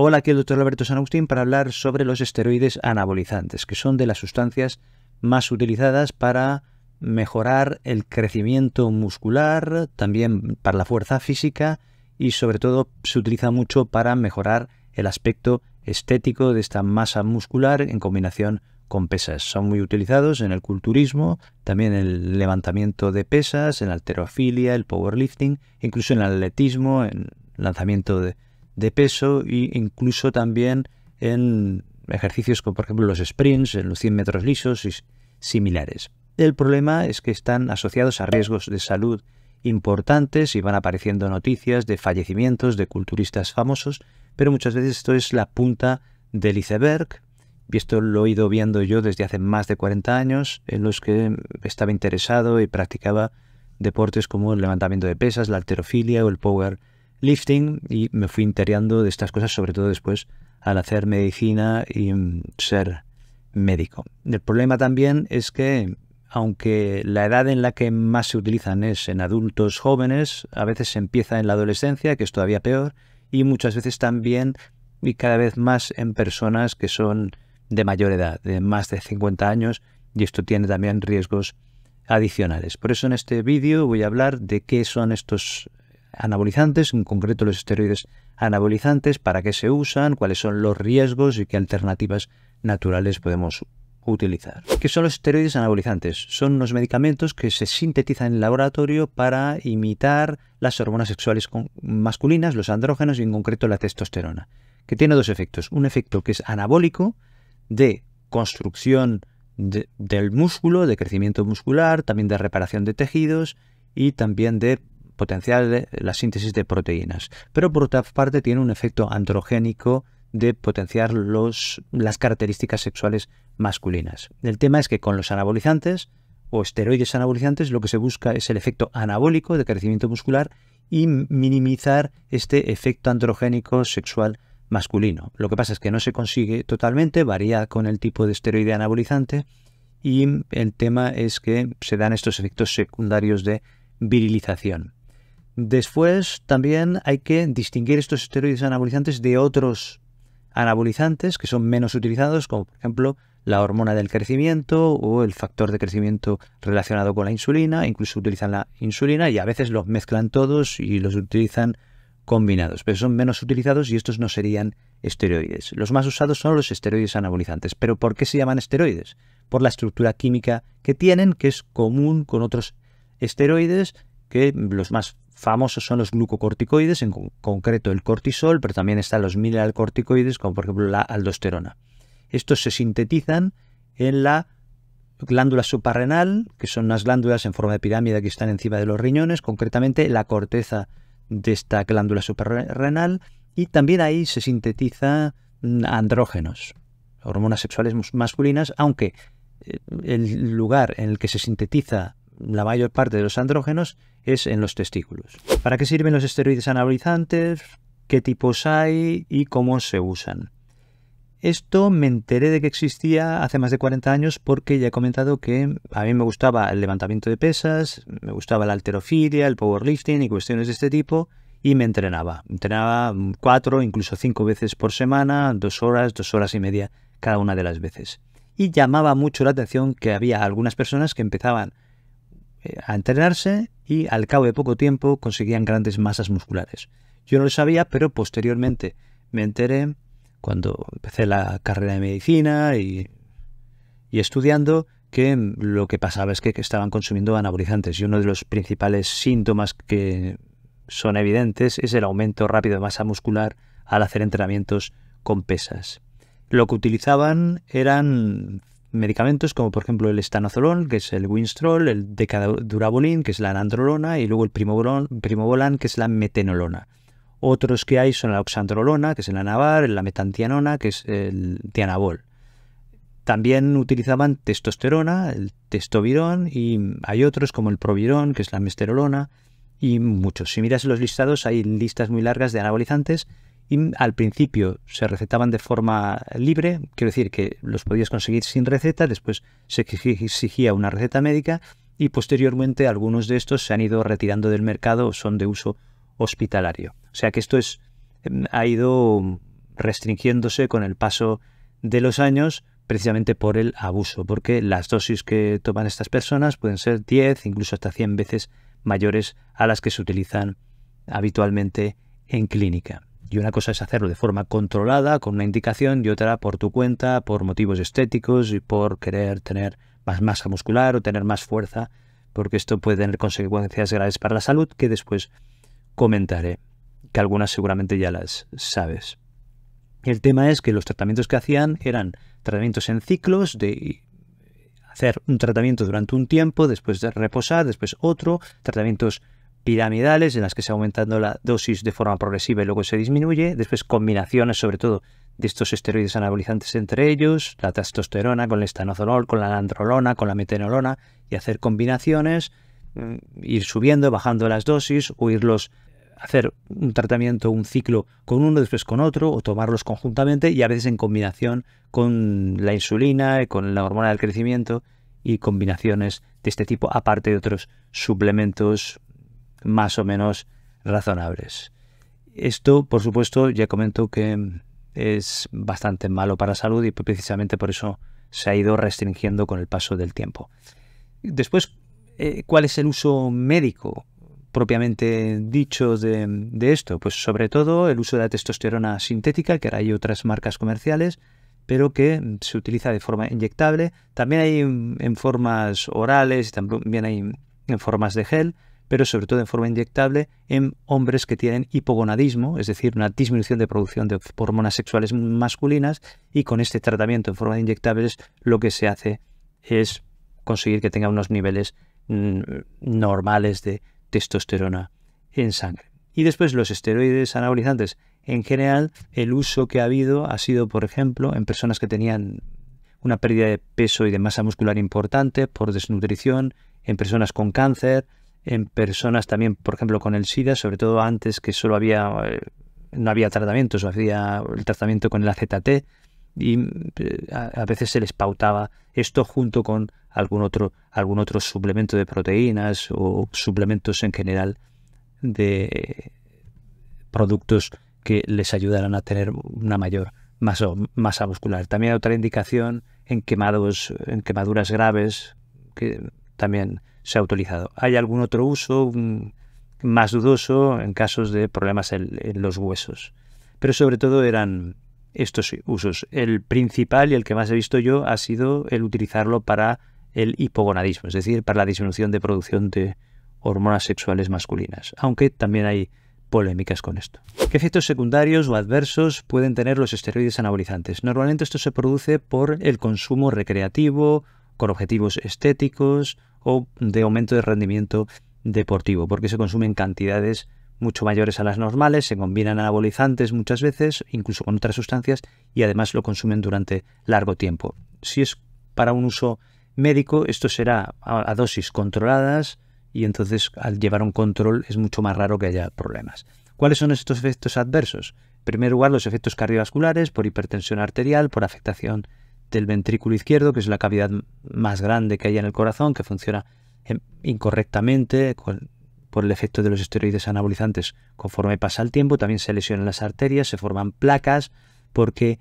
Hola, aquí el doctor Alberto San Agustín para hablar sobre los esteroides anabolizantes, que son de las sustancias más utilizadas para mejorar el crecimiento muscular, también para la fuerza física y sobre todo se utiliza mucho para mejorar el aspecto estético de esta masa muscular en combinación con pesas. Son muy utilizados en el culturismo, también en el levantamiento de pesas, en la alterofilia, el powerlifting, incluso en el atletismo, en lanzamiento de, de peso e incluso también en ejercicios como por ejemplo los sprints, en los 100 metros lisos y similares. El problema es que están asociados a riesgos de salud importantes y van apareciendo noticias de fallecimientos de culturistas famosos, pero muchas veces esto es la punta del iceberg. Y esto lo he ido viendo yo desde hace más de 40 años, en los que estaba interesado y practicaba deportes como el levantamiento de pesas, la alterofilia o el power lifting y me fui interiando de estas cosas, sobre todo después al hacer medicina y ser médico. El problema también es que aunque la edad en la que más se utilizan es en adultos jóvenes, a veces se empieza en la adolescencia, que es todavía peor, y muchas veces también y cada vez más en personas que son de mayor edad, de más de 50 años, y esto tiene también riesgos adicionales. Por eso en este vídeo voy a hablar de qué son estos anabolizantes, en concreto los esteroides anabolizantes, para qué se usan, cuáles son los riesgos y qué alternativas naturales podemos utilizar. ¿Qué son los esteroides anabolizantes? Son unos medicamentos que se sintetizan en el laboratorio para imitar las hormonas sexuales masculinas, los andrógenos y en concreto la testosterona, que tiene dos efectos. Un efecto que es anabólico de construcción del músculo, de crecimiento muscular, también de reparación de tejidos y también de potencial de la síntesis de proteínas, pero por otra parte tiene un efecto androgénico de potenciar las características sexuales masculinas. El tema es que con los anabolizantes o esteroides anabolizantes lo que se busca es el efecto anabólico de crecimiento muscular y minimizar este efecto androgénico sexual masculino. Lo que pasa es que no se consigue totalmente, varía con el tipo de esteroide anabolizante y el tema es que se dan estos efectos secundarios de virilización. Después también hay que distinguir estos esteroides anabolizantes de otros anabolizantes que son menos utilizados, como por ejemplo la hormona del crecimiento o el factor de crecimiento relacionado con la insulina, incluso utilizan la insulina y a veces los mezclan todos y los utilizan combinados, pero son menos utilizados y estos no serían esteroides. Los más usados son los esteroides anabolizantes, pero ¿por qué se llaman esteroides? Por la estructura química que tienen, que es común con otros esteroides, que los más famosos son los glucocorticoides, en concreto el cortisol, pero también están los mineralcorticoides, como por ejemplo la aldosterona. Estos se sintetizan en la glándula suprarrenal, que son unas glándulas en forma de pirámide que están encima de los riñones, concretamente la corteza de esta glándula suprarrenal, y también ahí se sintetiza mm, andrógenos, hormonas sexuales masculinas, aunque eh, el lugar en el que se sintetiza la mayor parte de los andrógenos es en los testículos. ¿Para qué sirven los esteroides anabolizantes? ¿Qué tipos hay? ¿Y cómo se usan? Esto me enteré de que existía hace más de 40 años porque ya he comentado que a mí me gustaba el levantamiento de pesas, me gustaba la alterofilia, el powerlifting y cuestiones de este tipo y me entrenaba. Entrenaba cuatro, incluso cinco veces por semana, dos horas, dos horas y media cada una de las veces. Y llamaba mucho la atención que había algunas personas que empezaban a entrenarse y al cabo de poco tiempo conseguían grandes masas musculares. Yo no lo sabía, pero posteriormente me enteré cuando empecé la carrera de medicina y, y estudiando que lo que pasaba es que estaban consumiendo anabolizantes y uno de los principales síntomas que son evidentes es el aumento rápido de masa muscular al hacer entrenamientos con pesas. Lo que utilizaban eran medicamentos como por ejemplo el estanozolol, que es el Winstrol, el decadurabolin, que es la anandrolona y luego el primobolan, que es la metenolona. Otros que hay son la oxandrolona, que es la navar, la metantianona, que es el tianabol. También utilizaban testosterona, el testovirón, y hay otros como el provirón, que es la mesterolona, y muchos. Si miras los listados, hay listas muy largas de anabolizantes, y al principio se recetaban de forma libre, quiero decir que los podías conseguir sin receta, después se exigía una receta médica y posteriormente algunos de estos se han ido retirando del mercado o son de uso hospitalario. O sea que esto es, em, ha ido restringiéndose con el paso de los años precisamente por el abuso, porque las dosis que toman estas personas pueden ser 10, incluso hasta 100 veces mayores a las que se utilizan habitualmente en clínica. Y una cosa es hacerlo de forma controlada, con una indicación, y otra por tu cuenta, por motivos estéticos y por querer tener más masa muscular o tener más fuerza, porque esto puede tener consecuencias graves para la salud que después comentaré, que algunas seguramente ya las sabes. El tema es que los tratamientos que hacían eran tratamientos en ciclos de hacer un tratamiento durante un tiempo, después de reposar, después otro, tratamientos piramidales en las que se aumentando la dosis de forma progresiva y luego se disminuye. Después combinaciones sobre todo de estos esteroides anabolizantes entre ellos, la testosterona con el estanozolol, con la androlona con la metenolona y hacer combinaciones, mm, ir subiendo, bajando las dosis o irlos hacer un tratamiento, un ciclo con uno, después con otro, o tomarlos conjuntamente y a veces en combinación con la insulina, con la hormona del crecimiento y combinaciones de este tipo, aparte de otros suplementos más o menos razonables. Esto, por supuesto, ya comento que es bastante malo para la salud y precisamente por eso se ha ido restringiendo con el paso del tiempo. Después, eh, ¿cuál es el uso médico propiamente dicho de, esto? Pues sobre todo el uso de la testosterona sintética, que ahora hay otras marcas comerciales, pero que se utiliza de forma inyectable. También hay en formas orales, y también hay en formas de gel pero sobre todo en forma inyectable en hombres que tienen hipogonadismo, es decir, una disminución de producción de hormonas sexuales masculinas, y con este tratamiento en forma de inyectables lo que se hace es conseguir que tenga unos niveles mm, normales de testosterona en sangre. Y después los esteroides anabolizantes. En general, el uso que ha habido ha sido, por ejemplo, en personas que tenían una pérdida de peso y de masa muscular importante por desnutrición, en personas con cáncer, en personas también, por ejemplo, con el SIDA, sobre todo antes que solo había, eh, no había tratamientos, hacía el tratamiento con el AZT y eh, a, veces se les pautaba esto junto con algún otro, algún otro suplemento de proteínas o suplementos en general de productos que les ayudaran a tener una mayor masa, masa muscular. También hay otra indicación en quemados, en quemaduras graves, que también se ha utilizado. Hay algún otro uso mm, más dudoso en casos de problemas en, los huesos. Pero sobre todo eran estos usos. El principal y el que más he visto yo ha sido el utilizarlo para el hipogonadismo, es decir, para la disminución de producción de hormonas sexuales masculinas, aunque también hay polémicas con esto. ¿Qué efectos secundarios o adversos pueden tener los esteroides anabolizantes? Normalmente esto se produce por el consumo recreativo, con objetivos estéticos o de aumento de rendimiento deportivo, porque se consumen cantidades mucho mayores a las normales, se combinan anabolizantes muchas veces, incluso con otras sustancias, y además lo consumen durante largo tiempo. Si es para un uso médico, esto será a, dosis controladas y entonces al llevar un control es mucho más raro que haya problemas. ¿Cuáles son estos efectos adversos? En primer lugar, los efectos cardiovasculares por hipertensión arterial, por afectación del ventrículo izquierdo, que es la cavidad más grande que hay en el corazón, que funciona eh, incorrectamente por el efecto de los esteroides anabolizantes conforme pasa el tiempo, también se lesionan las arterias, se forman placas, porque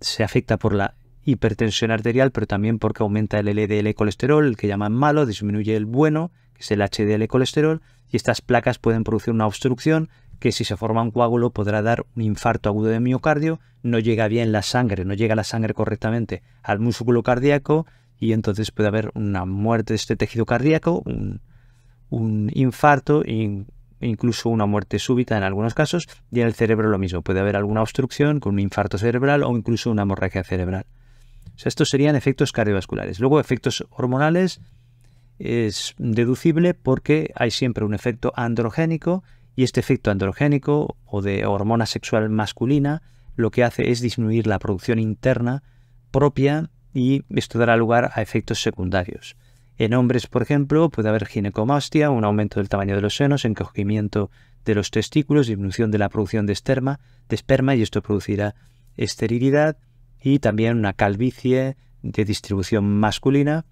se afecta por la hipertensión arterial, pero también porque aumenta el LDL colesterol, el que llaman malo, disminuye el bueno, que es el HDL colesterol, y estas placas pueden producir una obstrucción que si se forma un coágulo podrá dar un infarto agudo de miocardio, no llega bien la sangre, no llega la sangre correctamente al músculo cardíaco y entonces puede haber una muerte de este tejido cardíaco, un, infarto e incluso una muerte súbita en algunos casos y en el cerebro lo mismo, puede haber alguna obstrucción con un infarto cerebral o incluso una hemorragia cerebral. sea, estos serían efectos cardiovasculares. Luego efectos hormonales es deducible porque hay siempre un efecto androgénico y este efecto androgénico o de hormona sexual masculina lo que hace es disminuir la producción interna propia y esto dará lugar a efectos secundarios. En hombres, por ejemplo, puede haber ginecomastia, un aumento del tamaño de los senos, encogimiento de los testículos, disminución de la producción de esperma, de esperma y esto producirá esterilidad y también una calvicie de distribución masculina,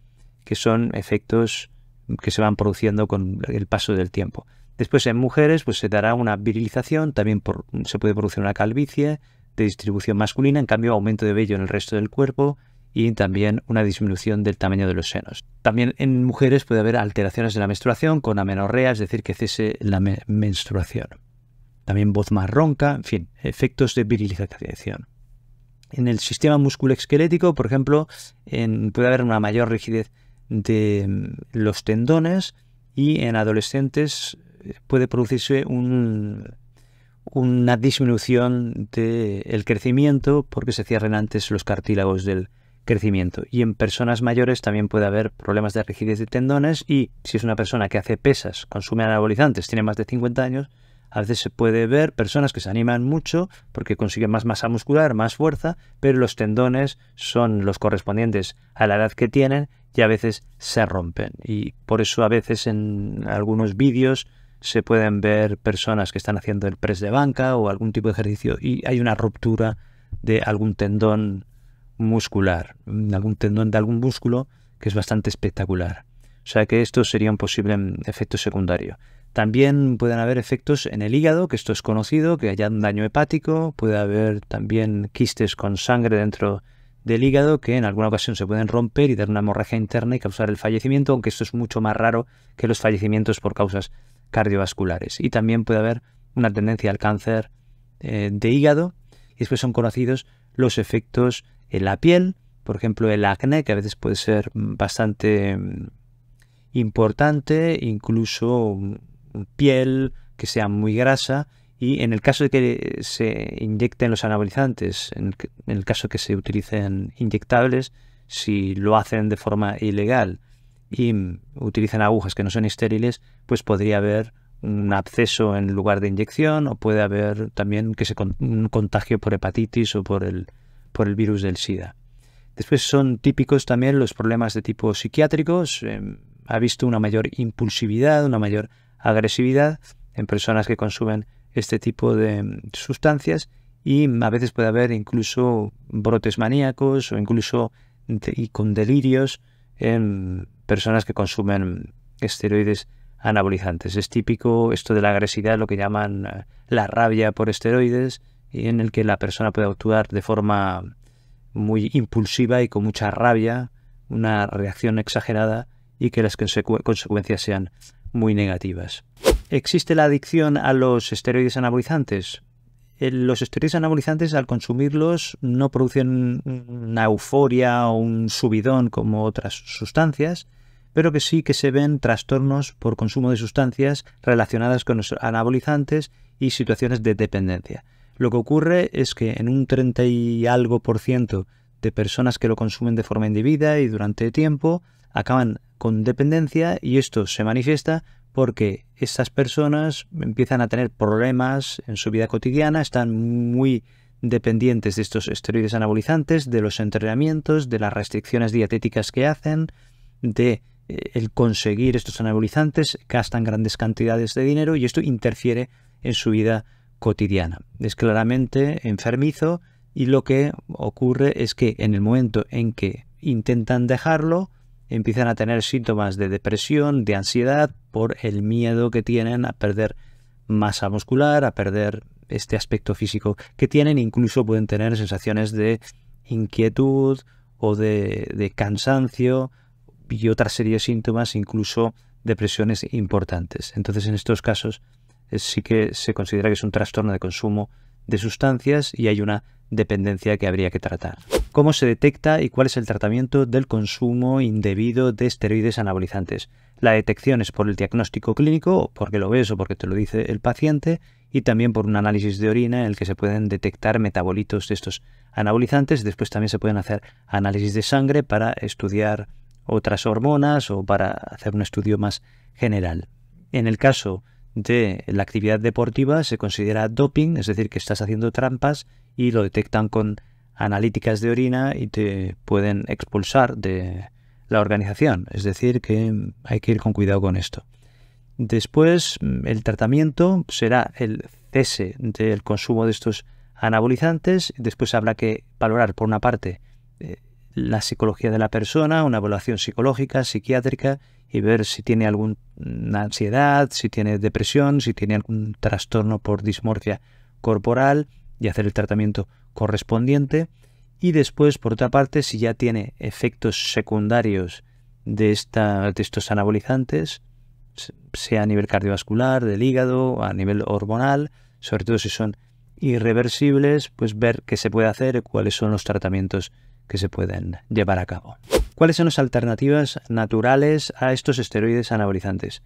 que son efectos que se van produciendo con el paso del tiempo. Después en mujeres pues se dará una virilización, también se puede producir una calvicie de distribución masculina, en cambio aumento de vello en el resto del cuerpo y también una disminución del tamaño de los senos. También en mujeres puede haber alteraciones de la menstruación con amenorrea, es decir, que cese la menstruación. También voz más ronca, en fin, efectos de virilización. En el sistema musculoesquelético, por ejemplo, puede haber una mayor rigidez de mm, los tendones, y en adolescentes puede producirse una disminución del crecimiento porque se cierren antes los cartílagos del crecimiento. Y en personas mayores también puede haber problemas de rigidez de tendones y si es una persona que hace pesas, consume anabolizantes, tiene más de 50 años, a veces se puede ver personas que se animan mucho porque consiguen más masa muscular, más fuerza, pero los tendones son los correspondientes a la edad que tienen y a veces se rompen. Y por eso a veces en algunos vídeos se pueden ver personas que están haciendo el press de banca o algún tipo de ejercicio y hay una ruptura de algún tendón muscular, mm, algún tendón de algún músculo que es bastante espectacular. O sea que esto sería un posible mm, efecto secundario. También pueden haber efectos en el hígado, que esto es conocido, que haya un daño hepático, puede haber también quistes con sangre dentro del hígado que en alguna ocasión se pueden romper y dar una hemorragia interna y causar el fallecimiento, aunque esto es mucho más raro que los fallecimientos por causas cardiovasculares. Y también puede haber una tendencia al cáncer eh, de hígado. Y después son conocidos los efectos en la piel, por ejemplo el acné, que a veces puede ser bastante mm, importante, incluso piel que sea muy grasa. Y en el caso de que se inyecten los anabolizantes, en el caso de que se utilicen inyectables, si lo hacen de forma ilegal y mm, utilizan agujas que no son estériles, pues podría haber un absceso en lugar de inyección o puede haber también que se un contagio por hepatitis o por el, virus del SIDA. Después son típicos también los problemas de tipo psiquiátricos. Em, ha visto una mayor impulsividad, una mayor agresividad en personas que consumen este tipo de em, sustancias y a veces puede haber incluso brotes maníacos o incluso con delirios en personas que consumen esteroides anabolizantes. Es típico esto de la agresividad, lo que llaman eh, la rabia por esteroides, y en el que la persona puede actuar de forma muy impulsiva y con mucha rabia, una reacción exagerada y que las consecuencias sean muy negativas. ¿Existe la adicción a los esteroides anabolizantes? Eh, los esteroides anabolizantes al consumirlos no producen una euforia o un subidón como otras sustancias, pero que sí que se ven trastornos por consumo de sustancias relacionadas con los anabolizantes y situaciones de dependencia. Lo que ocurre es que en un 30 y algo por ciento de personas que lo consumen de forma indebida y durante tiempo acaban con dependencia y esto se manifiesta porque estas personas empiezan a tener problemas en su vida cotidiana, están muy dependientes de estos esteroides anabolizantes, de los entrenamientos, de las restricciones dietéticas que hacen, de eh, el conseguir estos anabolizantes, gastan grandes cantidades de dinero y esto interfiere en su vida cotidiana. Es claramente enfermizo y lo que ocurre es que en el momento en que intentan dejarlo, empiezan a tener síntomas de depresión, de ansiedad, por el miedo que tienen a perder masa muscular, a perder este aspecto físico que tienen, incluso pueden tener sensaciones de inquietud o de, cansancio y otra serie de síntomas, incluso depresiones importantes. Entonces, en estos casos, eh, sí que se considera que es un trastorno de consumo de sustancias y hay una dependencia que habría que tratar. ¿Cómo se detecta y cuál es el tratamiento del consumo indebido de esteroides anabolizantes? La detección es por el diagnóstico clínico, porque lo ves o porque te lo dice el paciente, y también por un análisis de orina en el que se pueden detectar metabolitos de estos anabolizantes. Después también se pueden hacer análisis de sangre para estudiar otras hormonas o para hacer un estudio más general. En el caso de la actividad deportiva se considera doping, es decir, que estás haciendo trampas y lo detectan con analíticas de orina y te pueden expulsar de la organización. Es decir, que hay que ir con cuidado con esto. Después, mm, el tratamiento será el cese del consumo de estos anabolizantes. Después habrá que valorar, por una parte, eh, la psicología de la persona, una evaluación psicológica, psiquiátrica y ver si tiene alguna ansiedad, si tiene depresión, si tiene algún trastorno por dismorfia corporal y hacer el tratamiento correspondiente. Y después, por otra parte, si ya tiene efectos secundarios de, estos anabolizantes, sea a nivel cardiovascular, del hígado, a nivel hormonal, sobre todo si son irreversibles, pues ver qué se puede hacer, cuáles son los tratamientos que se pueden llevar a cabo. ¿Cuáles son las alternativas naturales a estos esteroides anabolizantes?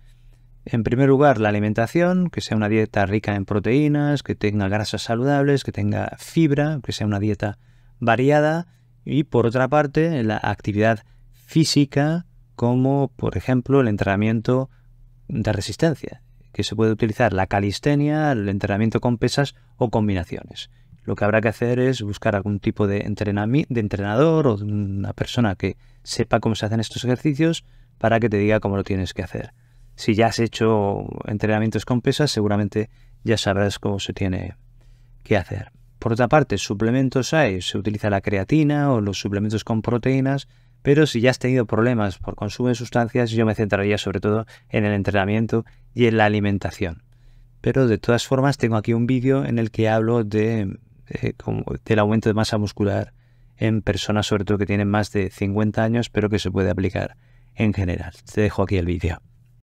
En primer lugar, la alimentación, que sea una dieta rica en proteínas, que tenga grasas saludables, que tenga fibra, que sea una dieta variada. Y por otra parte, la actividad física, como por ejemplo el entrenamiento de resistencia, que se puede utilizar la calistenia, el entrenamiento con pesas o combinaciones lo que habrá que hacer es buscar algún tipo de, de entrenador o una persona que sepa cómo se hacen estos ejercicios para que te diga cómo lo tienes que hacer. Si ya has hecho entrenamientos con pesas, seguramente ya sabrás cómo se tiene que hacer. Por otra parte, suplementos hay, se utiliza la creatina o los suplementos con proteínas, pero si ya has tenido problemas por consumo de sustancias, yo me centraría sobre todo en el entrenamiento y en la alimentación. Pero de todas formas, tengo aquí un vídeo en el que hablo de eh, del aumento de masa muscular en personas, sobre todo que tienen más de 50 años, pero que se puede aplicar en general. Te dejo aquí el vídeo.